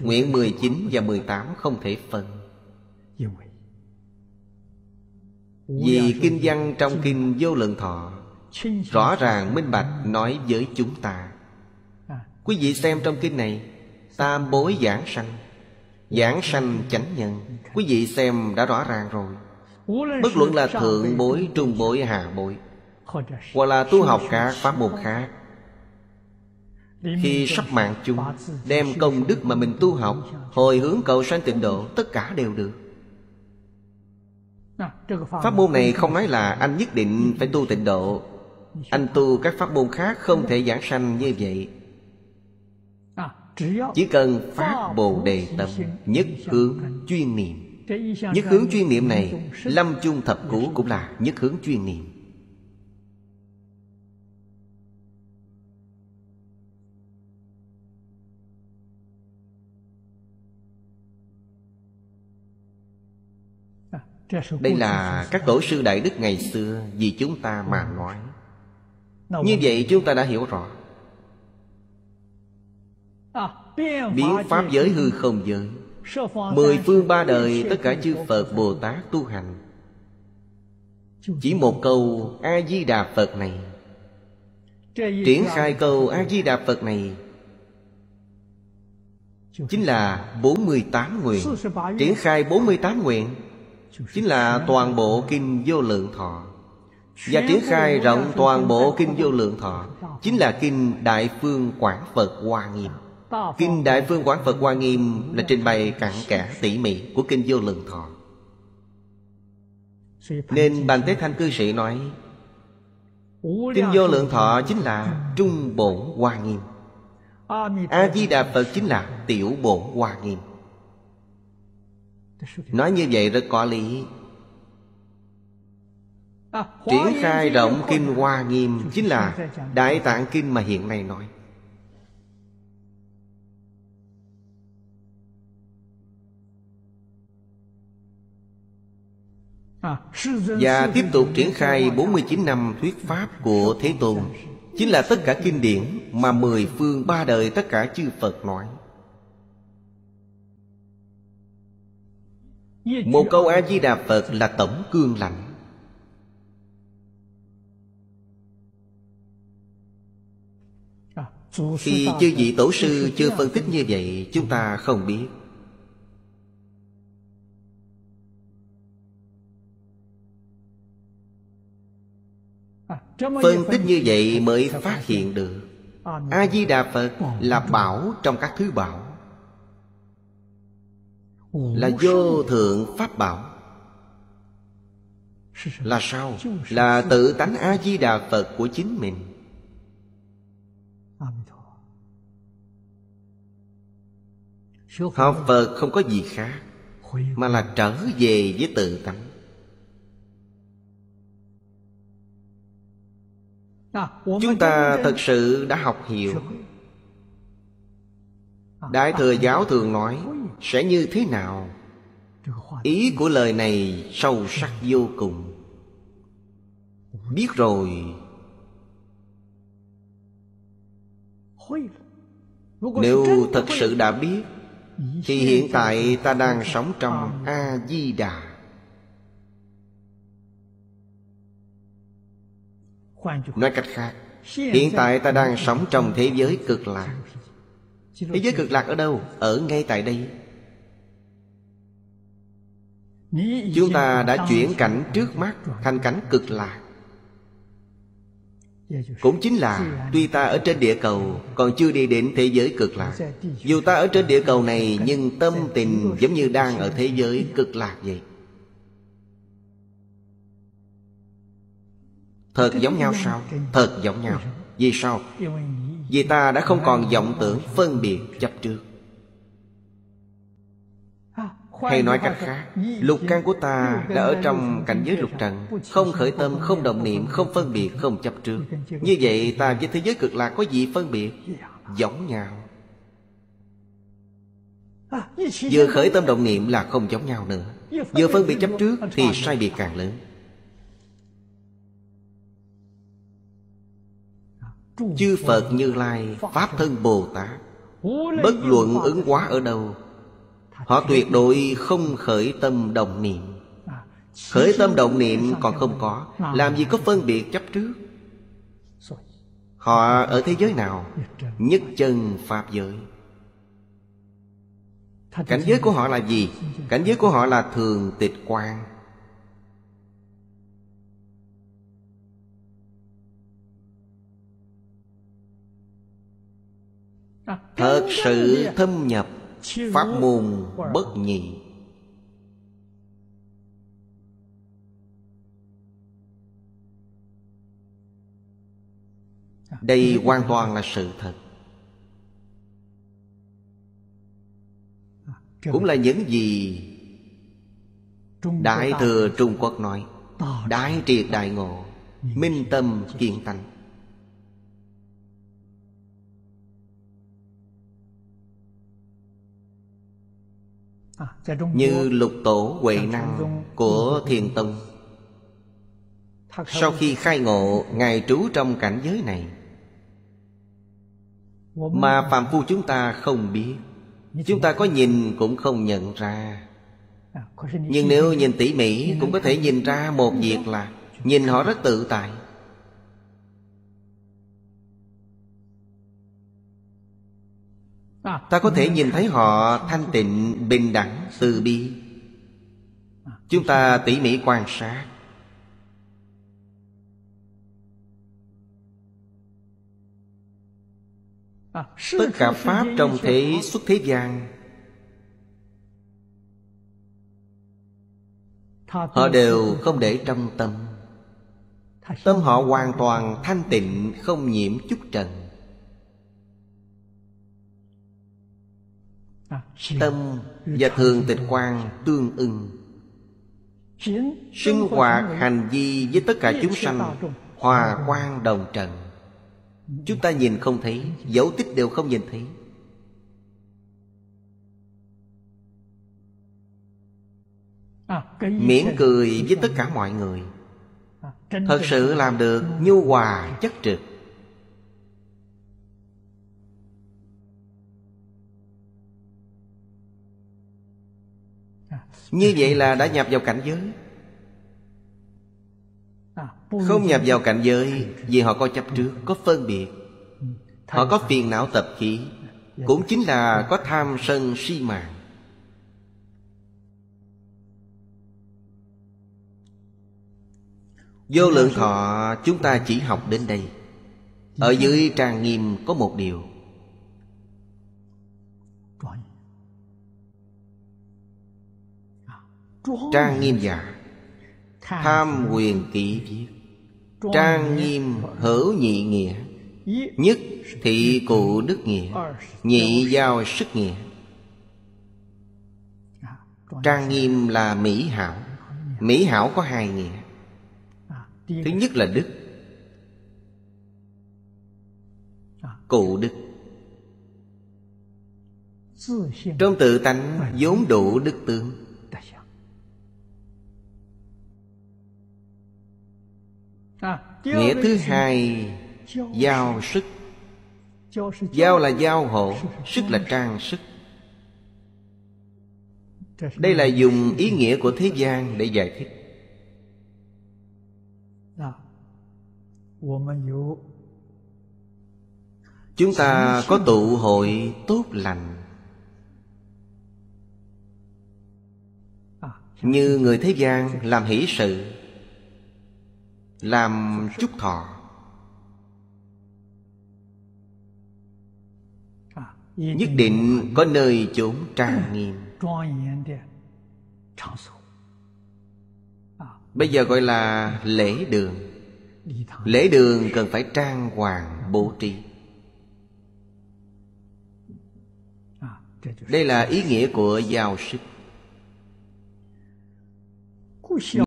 Nguyện 19 và 18 không thể phân Vì kinh văn trong kinh vô lượng thọ Rõ ràng minh bạch nói với chúng ta à. Quý vị xem trong kinh này Tam bối giảng sanh Giảng sanh chánh nhân Quý vị xem đã rõ ràng rồi Bất luận là thượng bối, trung bối, hạ bối Hoặc là tu học các pháp môn khác khi sắp mạng chung Đem công đức mà mình tu học Hồi hướng cầu sanh tịnh độ Tất cả đều được Pháp môn này không nói là anh nhất định phải tu tịnh độ Anh tu các pháp môn khác không thể giảng sanh như vậy Chỉ cần phát bồ đề tâm Nhất hướng chuyên niệm Nhất hướng chuyên niệm này Lâm chung thập cũ cũng là nhất hướng chuyên niệm đây là các tổ sư đại đức ngày xưa vì chúng ta mà nói như vậy chúng ta đã hiểu rõ à, biến pháp giới hư không giới mười phương ba đời tất cả chư phật bồ tát tu hành chỉ một câu a di đà phật này triển khai câu a di đà phật này chính là 48 nguyện triển khai 48 nguyện chính là toàn bộ kinh vô lượng thọ và triển khai rộng toàn bộ kinh vô lượng thọ chính là kinh đại phương quảng phật hoa nghiêm kinh đại phương quảng phật hoa nghiêm là trình bày cặn kẽ tỉ mỉ của kinh vô lượng thọ nên bàn tế thanh cư sĩ nói kinh vô lượng thọ chính là trung bổn hoa nghiêm a di đà phật chính là tiểu bổn hoa nghiêm nói như vậy rất có lý triển khai rộng kinh hoa nghiêm chính là đại tạng kinh mà hiện nay nói Và tiếp tục triển khai 49 năm thuyết pháp của Thế Tôn Chính là tất cả kinh điển mà mười phương ba đời tất cả chư Phật nói một câu a di đà phật là tổng cương lạnh à, khi chư vị tổ sư chưa phân tích như vậy chúng ta không biết à, phân tích như vậy mới phát hiện được a di đà phật là bảo trong các thứ bảo là vô thượng pháp bảo là sao là tự tánh a di đà phật của chính mình học phật không có gì khác mà là trở về với tự tánh à, chúng ta thật sự đã học hiểu đại thừa giáo thường nói sẽ như thế nào ý của lời này sâu sắc vô cùng biết rồi nếu thật sự đã biết thì hiện tại ta đang sống trong a di đà nói cách khác hiện tại ta đang sống trong thế giới cực lạc Thế giới cực lạc ở đâu? Ở ngay tại đây Chúng ta đã chuyển cảnh trước mắt thành cảnh cực lạc Cũng chính là tuy ta ở trên địa cầu còn chưa đi đến thế giới cực lạc Dù ta ở trên địa cầu này nhưng tâm tình giống như đang ở thế giới cực lạc vậy Thật giống nhau sao? Thật giống nhau Vì sao? Vì ta đã không còn vọng tưởng phân biệt chấp trước Hay nói cách khác Lục căn của ta đã ở trong cảnh giới lục trần Không khởi tâm, không động niệm, không phân biệt, không chấp trước Như vậy ta với thế giới cực lạc có gì phân biệt Giống nhau Vừa khởi tâm động niệm là không giống nhau nữa Vừa phân biệt chấp trước thì sai biệt càng lớn chư phật như lai pháp thân bồ tát bất luận ứng hóa ở đâu họ tuyệt đối không khởi tâm đồng niệm khởi tâm động niệm còn không có làm gì có phân biệt chấp trước họ ở thế giới nào nhất chân pháp giới cảnh giới của họ là gì cảnh giới của họ là thường tịch quang À, thật sự thâm nhập pháp môn bất nhị à, đây hoàn toàn là sự thật à, cũng là những gì đại thừa trung quốc nói đại triệt đại ngộ minh tâm kiên tánh À, như lục tổ huệ năng của thiền tông sau khi khai ngộ ngài trú trong cảnh giới này mà phàm phu chúng ta không biết chúng ta có nhìn cũng không nhận ra à, nhưng nếu nhìn tỉ mỉ cũng có thể nhìn ra một việc là nhìn họ rất tự tại ta có thể nhìn thấy họ thanh tịnh bình đẳng từ bi chúng ta tỉ mỉ quan sát tất cả pháp trong thế xuất thế gian họ đều không để trong tâm tâm họ hoàn toàn thanh tịnh không nhiễm chút trần tâm và thường tịch quan tương ưng sinh hoạt hành vi với tất cả chúng sanh hòa quan đồng trần chúng ta nhìn không thấy dấu tích đều không nhìn thấy miễn cười với tất cả mọi người thật sự làm được nhu hòa chất trực như vậy là đã nhập vào cảnh giới không nhập vào cảnh giới vì họ có chấp trước có phân biệt họ có phiền não tập khí cũng chính là có tham sân si mạng vô lượng thọ chúng ta chỉ học đến đây ở dưới trang nghiêm có một điều trang nghiêm giả dạ. tham quyền kỵ trang nghiêm hữu nhị nghĩa nhất thị cụ đức nghĩa ờ, nhị giao sức nghĩa dạ, trang nghiêm là mỹ hảo mỹ hảo có hai nghĩa dạ, thứ nhất là đức cụ đức trong tự tánh vốn đủ đức tướng À, nghĩa thứ hai giao sức giao là giao hộ sức là trang sức đây là dùng ý nghĩa của thế gian để giải thích dạ. chúng ta có tụ hội tốt lành à, như người thế gian làm hỷ sự làm chúc thọ nhất định có nơi chốn trang nghiêm bây giờ gọi là lễ đường lễ đường cần phải trang hoàng bố trí đây là ý nghĩa của giao sức